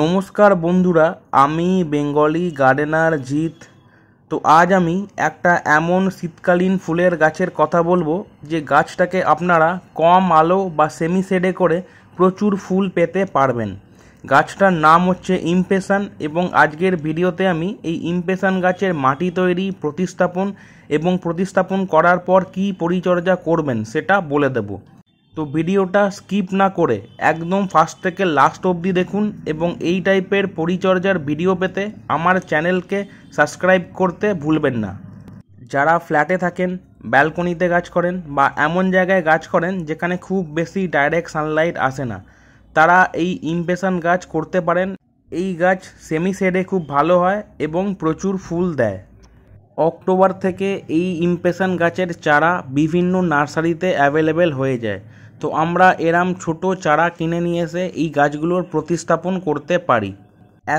নমস্কার বন্ধুরা আমি বেঙ্গলি গার্ডেনার জিৎ তো আজ আমি একটা এমন শীতকালীন ফুলের গাছের কথা বলবো যে গাছটাকে আপনারা কম আলো বা সেমি শেডে করে প্রচুর ফুল পেতে পারবেন গাছটার নাম হচ্ছে ইমপেশান এবং আজকের ভিডিওতে আমি এই ইমপেশান গাছের মাটি তৈরি প্রতিস্থাপন এবং প্রতিস্থাপন করার পর কি পরিচর্যা করবেন সেটা বলে দেবো তো ভিডিওটা স্কিপ না করে একদম ফার্স্ট থেকে লাস্ট অবধি দেখুন এবং এই টাইপের পরিচর্যার ভিডিও পেতে আমার চ্যানেলকে সাবস্ক্রাইব করতে ভুলবেন না যারা ফ্ল্যাটে থাকেন ব্যালকনিতে গাছ করেন বা এমন জায়গায় গাছ করেন যেখানে খুব বেশি ডাইরেক্ট সানলাইট আসে না তারা এই ইমপেশান গাছ করতে পারেন এই গাছ সেমি শেডে খুব ভালো হয় এবং প্রচুর ফুল দেয় অক্টোবর থেকে এই ইমপেশান গাছের চারা বিভিন্ন নার্সারিতে অ্যাভেলেবেল হয়ে যায় তো আমরা এরাম ছোট চারা কিনে নিয়ে এসে এই গাছগুলোর প্রতিস্থাপন করতে পারি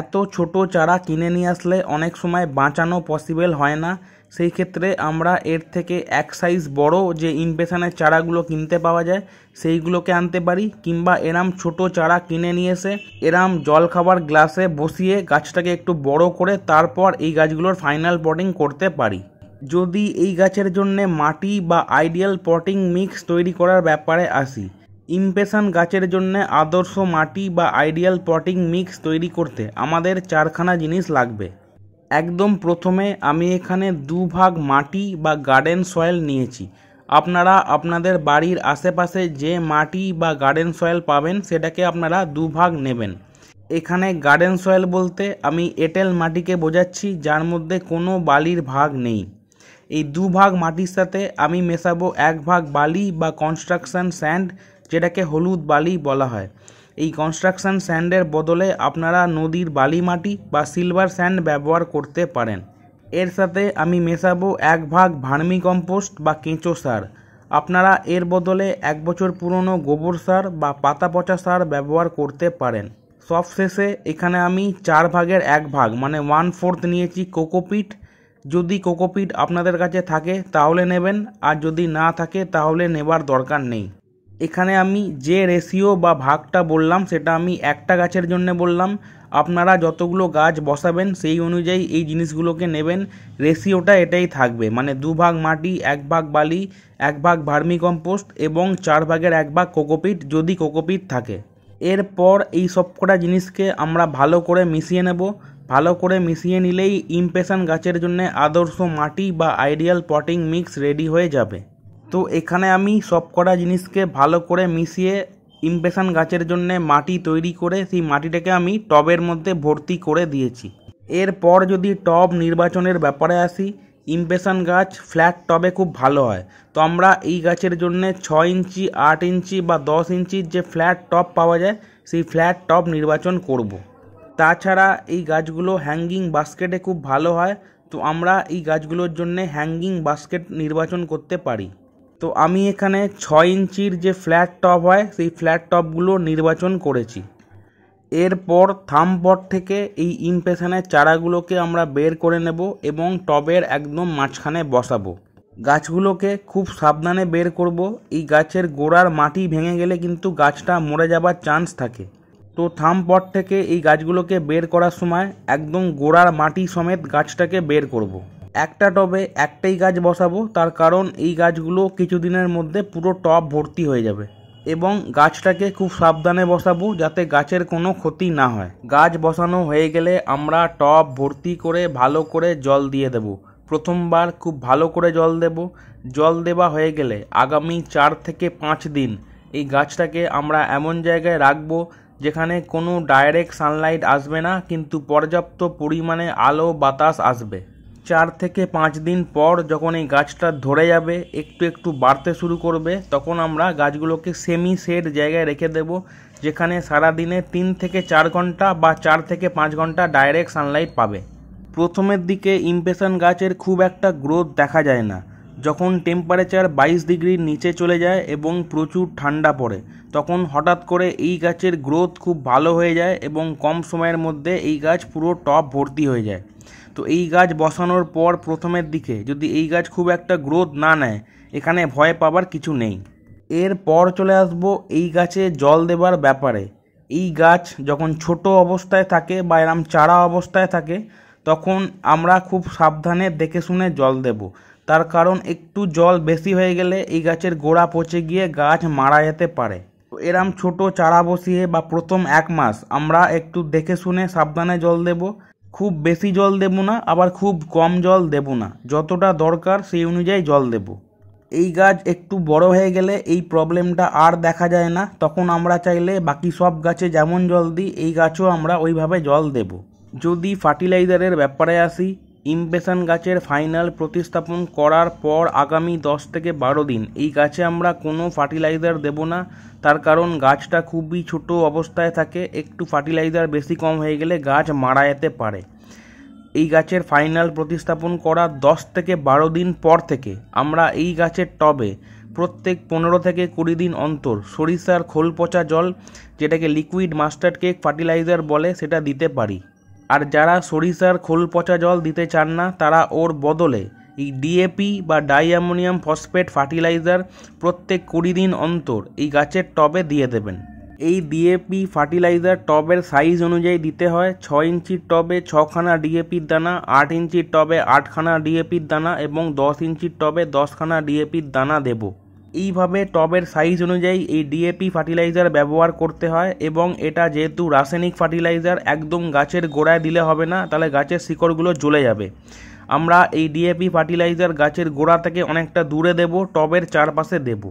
এত ছোট চারা কিনে নিয়ে আসলে অনেক সময় বাঁচানো পসিবল হয় না সেই ক্ষেত্রে আমরা এর থেকে এক সাইজ বড় যে ইনভেশনের চারাগুলো কিনতে পাওয়া যায় সেইগুলোকে আনতে পারি কিংবা এরাম ছোট চারা কিনে নিয়ে এসে এরাম জলখাবার গ্লাসে বসিয়ে গাছটাকে একটু বড় করে তারপর এই গাছগুলোর ফাইনাল পটিং করতে পারি যদি এই গাছের জন্যে মাটি বা আইডিয়াল পটিং মিক্স তৈরি করার ব্যাপারে আসি ইমপেশান গাছের জন্যে আদর্শ মাটি বা আইডিয়াল পটিং মিক্স তৈরি করতে আমাদের চারখানা জিনিস লাগবে একদম প্রথমে আমি এখানে দু ভাগ মাটি বা গার্ডেন সয়েল নিয়েছি আপনারা আপনাদের বাড়ির আশেপাশে যে মাটি বা গার্ডেন সয়েল পাবেন সেটাকে আপনারা দু ভাগ নেবেন এখানে গার্ডেন সয়েল বলতে আমি এঁটেল মাটিকে বোঝাচ্ছি যার মধ্যে কোনো বালির ভাগ নেই এই দু ভাগ মাটির সাথে আমি মেশাবো এক ভাগ বালি বা কনস্ট্রাকশান স্যান্ড যেটাকে হলুদ বালি বলা হয় এই কনস্ট্রাকশান স্যান্ডের বদলে আপনারা নদীর বালি মাটি বা সিলভার স্যান্ড ব্যবহার করতে পারেন এর সাথে আমি মেশাবো এক ভাগ ভার্মি কম্পোস্ট বা কেঁচো সার আপনারা এর বদলে এক বছর পুরনো গোবর সার বা পাতা পচা সার ব্যবহার করতে পারেন সবশেষে এখানে আমি চার ভাগের এক ভাগ মানে ওয়ান ফোর্থ নিয়েছি কোকোপিট যদি কোকোপিট আপনাদের কাছে থাকে তাহলে নেবেন আর যদি না থাকে তাহলে নেবার দরকার নেই এখানে আমি যে রেশিও বা ভাগটা বললাম সেটা আমি একটা গাছের জন্য বললাম আপনারা যতগুলো গাছ বসাবেন সেই অনুযায়ী এই জিনিসগুলোকে নেবেন রেশিওটা এটাই থাকবে মানে দু ভাগ মাটি এক ভাগ বালি এক ভাগ ভার্মি কম্পোস্ট এবং চার ভাগের এক ভাগ কোকোপিট যদি কোকোপিট থাকে এরপর এই সবকটা জিনিসকে আমরা ভালো করে মিশিয়ে নেব ভালো করে মিশিয়ে নিলেই ইমপেশান গাছের জন্য আদর্শ মাটি বা আইডিয়াল পটিং মিক্স রেডি হয়ে যাবে তো এখানে আমি সবকটা জিনিসকে ভালো করে মিশিয়ে ইমপেশান গাছের জন্য মাটি তৈরি করে সেই মাটিটাকে আমি টবের মধ্যে ভর্তি করে দিয়েছি এরপর যদি টব নির্বাচনের ব্যাপারে আসি ইমপেশান গাছ ফ্ল্যাট টবে খুব ভালো হয় তো আমরা এই গাছের জন্যে ছ ইঞ্চি আট ইঞ্চি বা দশ ইঞ্চির যে ফ্ল্যাট টপ পাওয়া যায় সেই ফ্ল্যাট টপ নির্বাচন করব। তাছাড়া এই গাছগুলো হ্যাঙ্গিং বাস্কেটে খুব ভালো হয় তো আমরা এই গাছগুলোর জন্যে হ্যাঙ্গিং বাস্কেট নির্বাচন করতে পারি তো আমি এখানে ছয় ইঞ্চির যে ফ্ল্যাট টপ হয় সেই ফ্ল্যাট টপগুলো নির্বাচন করেছি এরপর থামপট থেকে এই ইমপ্রেশনের চারাগুলোকে আমরা বের করে নেব এবং টবের একদম মাঝখানে বসাবো গাছগুলোকে খুব সাবধানে বের করব এই গাছের গোড়ার মাটি ভেঙে গেলে কিন্তু গাছটা মরে যাবার চান্স থাকে তো থামপট থেকে এই গাছগুলোকে বের করার সময় একদম গোড়ার মাটি সমেত গাছটাকে বের করব। একটা টবে একটাই গাছ বসাবো তার কারণ এই গাছগুলো কিছুদিনের মধ্যে পুরো টব ভর্তি হয়ে যাবে এবং গাছটাকে খুব সাবধানে বসাবো যাতে গাছের কোনো ক্ষতি না হয় গাছ বসানো হয়ে গেলে আমরা টব ভর্তি করে ভালো করে জল দিয়ে দেব প্রথমবার খুব ভালো করে জল দেব জল দেওয়া হয়ে গেলে আগামী চার থেকে পাঁচ দিন এই গাছটাকে আমরা এমন জায়গায় রাখবো যেখানে কোনো ডাইরেক্ট সানলাইট আসবে না কিন্তু পর্যাপ্ত পরিমাণে আলো বাতাস আসবে চার থেকে পাঁচ দিন পর যখন এই গাছটা ধরে যাবে একটু একটু বাড়তে শুরু করবে তখন আমরা গাছগুলোকে সেমি শেড জায়গায় রেখে দেব যেখানে সারা দিনে তিন থেকে চার ঘন্টা বা চার থেকে পাঁচ ঘন্টা ডাইরেক্ট সানলাইট পাবে প্রথমের দিকে ইমপেশন গাছের খুব একটা গ্রোথ দেখা যায় না যখন টেম্পারেচার বাইশ ডিগ্রির নিচে চলে যায় এবং প্রচুর ঠান্ডা পড়ে তখন হঠাৎ করে এই গাছের গ্রোথ খুব ভালো হয়ে যায় এবং কম সময়ের মধ্যে এই গাছ পুরো টপ ভর্তি হয়ে যায় তো এই গাছ বসানোর পর প্রথমের দিকে যদি এই গাছ খুব একটা গ্রোথ না নেয় এখানে ভয় পাবার কিছু নেই এরপর চলে আসব এই গাছে জল দেবার ব্যাপারে এই গাছ যখন ছোট অবস্থায় থাকে বা এরম চারা অবস্থায় থাকে তখন আমরা খুব সাবধানে দেখে শুনে জল দেব তার কারণ একটু জল বেশি হয়ে গেলে এই গাছের গোড়া পচে গিয়ে গাছ মারা যেতে পারে এরম ছোট চারা বসিয়ে বা প্রথম এক মাস আমরা একটু দেখে শুনে সাবধানে জল দেব খুব বেশি জল দেব না আবার খুব কম জল দেব না যতটা দরকার সেই অনুযায়ী জল দেব এই গাছ একটু বড় হয়ে গেলে এই প্রবলেমটা আর দেখা যায় না তখন আমরা চাইলে বাকি সব গাছে যেমন জল দিই এই গাছও আমরা ওইভাবে জল দেব যদি ফার্টিলাইজারের ব্যাপারে আসি ইমপেশান গাছের ফাইনাল প্রতিস্থাপন করার পর আগামী দশ থেকে বারো দিন এই গাছে আমরা কোনো ফার্টিলাইজার দেব না তার কারণ গাছটা খুবই ছোট অবস্থায় থাকে একটু ফার্টিলাইজার বেশি কম হয়ে গেলে গাছ মারা যেতে পারে এই গাছের ফাইনাল প্রতিস্থাপন করা দশ থেকে বারো দিন পর থেকে আমরা এই গাছের টবে প্রত্যেক পনেরো থেকে কুড়ি দিন অন্তর সরিষার খোল পচা জল যেটাকে লিকুইড মাস্টার্ড কেক ফার্টিলাইজার বলে সেটা দিতে পারি আর যারা সরিষার খোল পচা জল দিতে চান না তারা ওর বদলে এই ডিএপি বা ডাইঅ্যামোনিয়াম ফসফেট ফার্টিলাইজার প্রত্যেক কুড়ি দিন অন্তর এই গাছের টবে দিয়ে দেবেন এই ডিএপি ফার্টিলাইজার টবের সাইজ অনুযায়ী দিতে হয় ছ ইঞ্চির টবে ছখানা ডিএপির দানা আট ইঞ্চির টবে আটখানা ডিএপির দানা এবং দশ ইঞ্চির টবে দশখানা ডিএপির দানা দেবো এইভাবে টবের সাইজ অনুযায়ী এই ডিএপি ফার্টিলাইজার ব্যবহার করতে হয় এবং এটা যেহেতু রাসায়নিক ফার্টিলাইজার একদম গাছের গোড়ায় দিলে হবে না তাহলে গাছের শিকড়গুলো জ্বলে যাবে আমরা এই ডিএপি ফার্টিলাইজার গাছের গোড়া থেকে অনেকটা দূরে দেব টবের চারপাশে দেব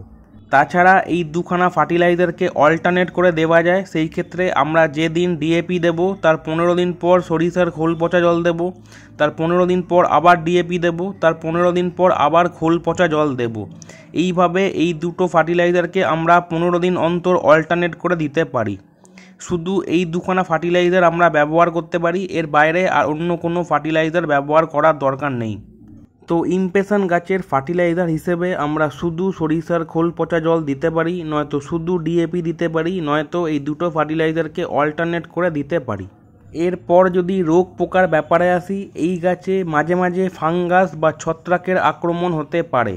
তাছাড়া এই দুখানা ফার্টিলাইজারকে অল্টারনেট করে দেওয়া যায় সেই ক্ষেত্রে আমরা যে দিন ডিএপি দেব তার পনেরো দিন পর সরিষার খোল পচা জল দেব তার পনেরো দিন পর আবার ডিএপি দেব তার পনেরো দিন পর আবার খোল পচা জল দেব এইভাবে এই দুটো ফার্টিলাইজারকে আমরা পনেরো দিন অন্তর অল্টারনেট করে দিতে পারি শুধু এই দুখানা ফার্টিলাইজার আমরা ব্যবহার করতে পারি এর বাইরে আর অন্য কোনো ফার্টিলাইজার ব্যবহার করার দরকার নেই তো ইমপেশন গাছের ফার্টিলাইজার হিসেবে আমরা শুধু সরিষার খোল পচা জল দিতে পারি নয়তো শুধু ডিএপি দিতে পারি নয়তো এই দুটো ফার্টিলাইজারকে অল্টারনেট করে দিতে পারি এরপর যদি রোগ পোকার ব্যাপারে আসি এই গাছে মাঝে মাঝে ফাঙ্গাস বা ছত্রাকের আক্রমণ হতে পারে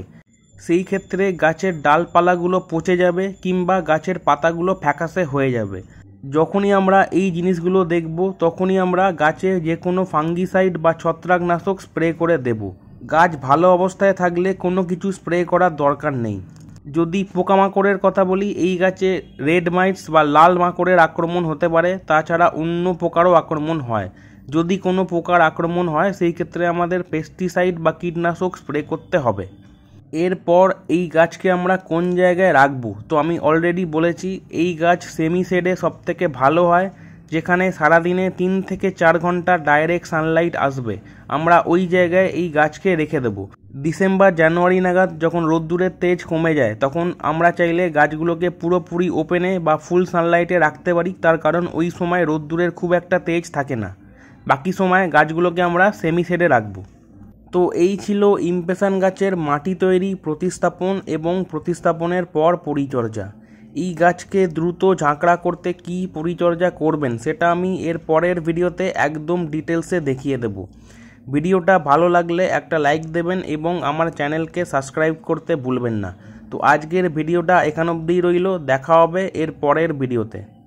সেই ক্ষেত্রে গাছের ডালপালাগুলো পচে যাবে কিংবা গাছের পাতাগুলো ফ্যাকাশে হয়ে যাবে যখনই আমরা এই জিনিসগুলো দেখব তখনই আমরা গাছে যে কোনো ফাঙ্গিসাইড বা ছত্রাকনাশক স্প্রে করে দেব গাছ ভালো অবস্থায় থাকলে কোনো কিছু স্প্রে করার দরকার নেই যদি পোকামাকড়ের কথা বলি এই গাছে রেড মাইটস বা লাল মাকড়ের আক্রমণ হতে পারে তাছাড়া অন্য পোকারও আক্রমণ হয় যদি কোনো পোকার আক্রমণ হয় সেই ক্ষেত্রে আমাদের পেস্টিসাইড বা কীটনাশক স্প্রে করতে হবে এরপর এই গাছকে আমরা কোন জায়গায় রাখবো তো আমি অলরেডি বলেছি এই গাছ সেমি শেডে সবথেকে ভালো হয় যেখানে সারাদিনে তিন থেকে চার ঘন্টা ডাইরেক্ট সানলাইট আসবে আমরা ওই জায়গায় এই গাছকে রেখে দেবো ডিসেম্বর জানুয়ারি নাগাদ যখন রোদ্দুরের তেজ কমে যায় তখন আমরা চাইলে গাছগুলোকে পুরোপুরি ওপেনে বা ফুল সানলাইটে রাখতে পারি তার কারণ ওই সময় রোদ্দুরের খুব একটা তেজ থাকে না বাকি সময় গাছগুলোকে আমরা সেমি শেডে রাখবো তো এই ছিল ইম্পেশান গাছের মাটি তৈরি প্রতিস্থাপন এবং প্রতিস্থাপনের পর পরিচর্যা এই গাছকে দ্রুত ঝাঁকড়া করতে কি পরিচর্যা করবেন সেটা আমি এর পরের ভিডিওতে একদম ডিটেলসে দেখিয়ে দেব ভিডিওটা ভালো লাগলে একটা লাইক দেবেন এবং আমার চ্যানেলকে সাবস্ক্রাইব করতে ভুলবেন না তো আজকের ভিডিওটা এখান অবধিই রইল দেখা হবে এর পরের ভিডিওতে